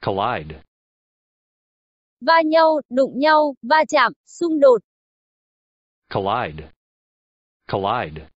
collide. Va nhau, đụng nhau, va chạm, xung đột. Collide. Collide.